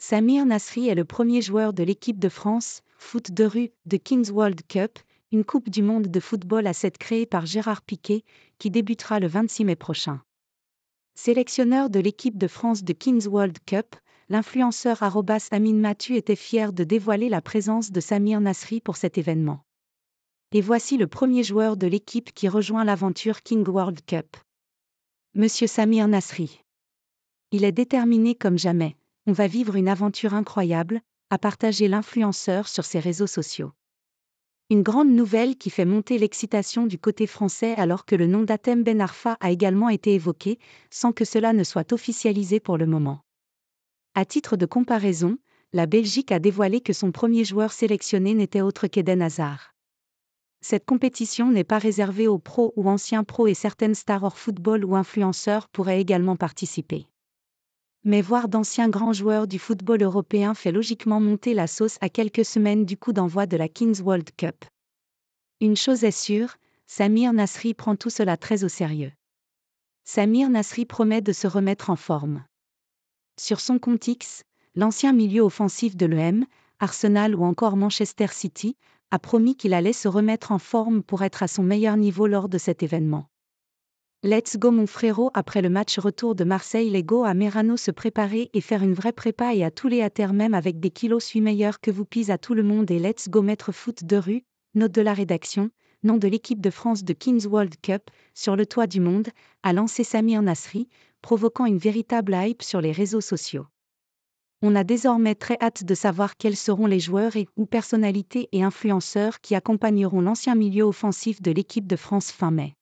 Samir Nasri est le premier joueur de l'équipe de France, foot de rue, de Kings World Cup, une Coupe du monde de football à 7 créée par Gérard Piquet, qui débutera le 26 mai prochain. Sélectionneur de l'équipe de France de Kings World Cup, l'influenceur Amin Mathieu était fier de dévoiler la présence de Samir Nasri pour cet événement. Et voici le premier joueur de l'équipe qui rejoint l'aventure King World Cup. Monsieur Samir Nasri. Il est déterminé comme jamais on va vivre une aventure incroyable, a partagé l'influenceur sur ses réseaux sociaux. Une grande nouvelle qui fait monter l'excitation du côté français alors que le nom d'Atem Ben Arfa a également été évoqué, sans que cela ne soit officialisé pour le moment. À titre de comparaison, la Belgique a dévoilé que son premier joueur sélectionné n'était autre qu'Eden Hazard. Cette compétition n'est pas réservée aux pros ou anciens pros et certaines stars hors football ou influenceurs pourraient également participer mais voir d'anciens grands joueurs du football européen fait logiquement monter la sauce à quelques semaines du coup d'envoi de la Kings World Cup. Une chose est sûre, Samir Nasri prend tout cela très au sérieux. Samir Nasri promet de se remettre en forme. Sur son compte X, l'ancien milieu offensif de l'EM, Arsenal ou encore Manchester City, a promis qu'il allait se remettre en forme pour être à son meilleur niveau lors de cet événement. Let's go mon frérot après le match retour de Marseille les go à Merano se préparer et faire une vraie prépa et à tous les à terre même avec des kilos suis meilleur que vous pise à tout le monde et let's go mettre foot de rue, note de la rédaction, nom de l'équipe de France de Kings World Cup, sur le toit du monde, a lancé Samir Nasri, provoquant une véritable hype sur les réseaux sociaux. On a désormais très hâte de savoir quels seront les joueurs et ou personnalités et influenceurs qui accompagneront l'ancien milieu offensif de l'équipe de France fin mai.